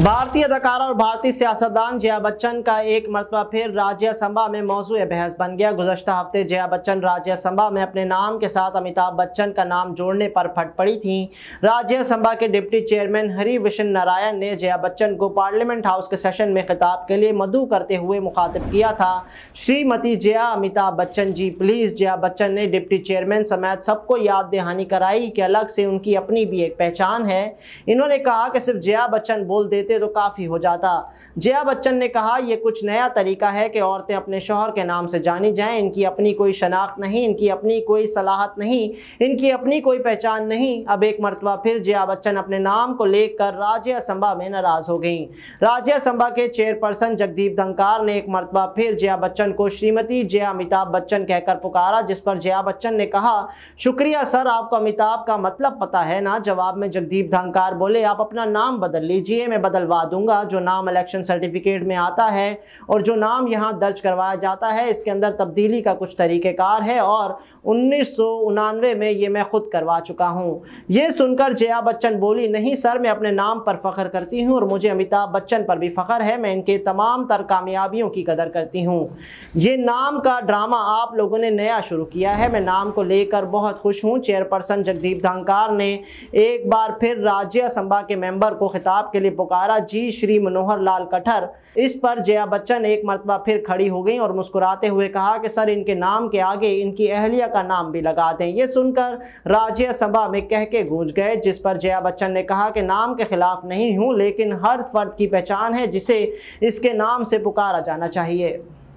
भारतीय अदाकारा और भारतीय सियासतदान जया बच्चन का एक मरतबा फिर राज्यसभा में मौजू बहस बन गया गुजशत हफ्ते जया बच्चन राज्यसभा में अपने नाम के साथ अमिताभ बच्चन का नाम जोड़ने पर फट पड़ी थी राज्यसभा के डिप्टी चेयरमैन हरिविशन नारायण ने जया बच्चन को पार्लियामेंट हाउस के सेशन में खिताब के लिए मधु करते हुए मुखातिब किया था श्रीमती जया अमिताभ बच्चन जी प्लीज़ जया बच्चन ने डिप्टी चेयरमैन समेत सबको याद दहानी कराई कि अलग से उनकी अपनी भी एक पहचान है इन्होंने कहा कि सिर्फ जया बच्चन बोल देते देते तो काफ़ी हो जाता जया बच्चन ने कहा यह कुछ नया तरीका है कि औरतें अपने शोहर के नाम से जानी जाएं इनकी अपनी कोई शनाख्त नहीं इनकी अपनी कोई सलाहत नहीं इनकी अपनी कोई पहचान नहीं अब एक मरतबा फिर जया बच्चन अपने नाम को लेकर राज्य असम्बा में नाराज़ हो गई राज्य असम्बा के चेयरपर्सन जगदीप धनकार ने एक मरतबा फिर जया बच्चन को श्रीमती जया अमिताभ बच्चन कहकर पुकारा जिस पर जया बच्चन ने कहा शुक्रिया सर आपको अमिताभ का मतलब पता है ना जवाब में जगदीप धनकार बोले आप अपना नाम बदल लीजिए मैं बदल बदलवा दूंगा जो नाम इलेक्शन सर्टिफिकेट में आता है और जो नाम यहाँ दर्ज करवाया जाता है इसके अंदर तब्दीली का कुछ तरीक़ेकार है और उन्नीस में ये मैं खुद करवा चुका हूँ ये सुनकर जया बच्चन बोली नहीं सर मैं अपने नाम पर फ़ख्र करती हूँ और मुझे अमिताभ बच्चन पर भी फ़ख्र है मैं इनके तमाम तर कामयाबियों की कदर करती हूँ ये नाम का ड्रामा आप लोगों ने नया शुरू किया है मैं नाम को लेकर बहुत खुश हूँ चेयरपर्सन जगदीप धांकार ने एक बार फिर राज्य असम्बा के मेंबर को खिताब के लिए पुकार सितारा जी श्री मनोहर लाल कठर इस पर जया बच्चन एक मरतबा फिर खड़ी हो गई और मुस्कुराते हुए कहा कि सर इनके नाम के आगे इनकी अहलिया का नाम भी लगा दें ये सुनकर राज्यसभा में कह के गूंज गए जिस पर जया बच्चन ने कहा कि नाम के खिलाफ नहीं हूँ लेकिन हर फर्द की पहचान है जिसे इसके नाम से पुकारा जाना चाहिए